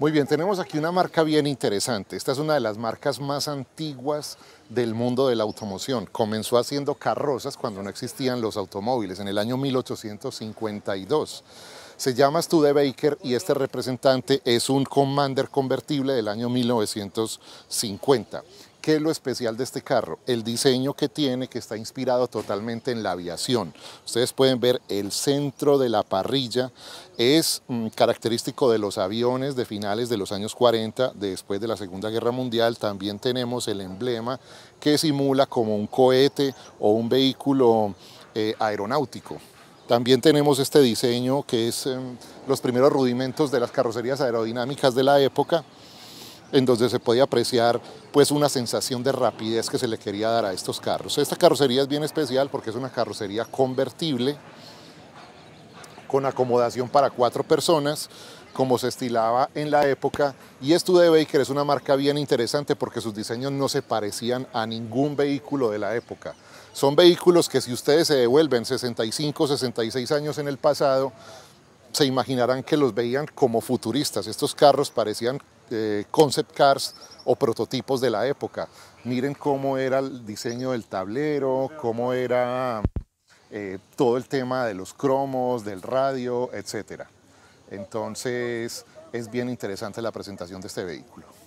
Muy bien, tenemos aquí una marca bien interesante. Esta es una de las marcas más antiguas del mundo de la automoción. Comenzó haciendo carrozas cuando no existían los automóviles, en el año 1852. Se llama Studebaker y este representante es un Commander convertible del año 1950. ¿Qué es lo especial de este carro? El diseño que tiene, que está inspirado totalmente en la aviación. Ustedes pueden ver el centro de la parrilla, es mm, característico de los aviones de finales de los años 40, después de la Segunda Guerra Mundial. También tenemos el emblema que simula como un cohete o un vehículo eh, aeronáutico. También tenemos este diseño que es em, los primeros rudimentos de las carrocerías aerodinámicas de la época en donde se podía apreciar pues una sensación de rapidez que se le quería dar a estos carros. Esta carrocería es bien especial porque es una carrocería convertible con acomodación para cuatro personas, como se estilaba en la época. Y Studebaker Baker es una marca bien interesante porque sus diseños no se parecían a ningún vehículo de la época. Son vehículos que si ustedes se devuelven 65, 66 años en el pasado, se imaginarán que los veían como futuristas. Estos carros parecían eh, concept cars o prototipos de la época. Miren cómo era el diseño del tablero, cómo era eh, todo el tema de los cromos, del radio, etc. Entonces es bien interesante la presentación de este vehículo.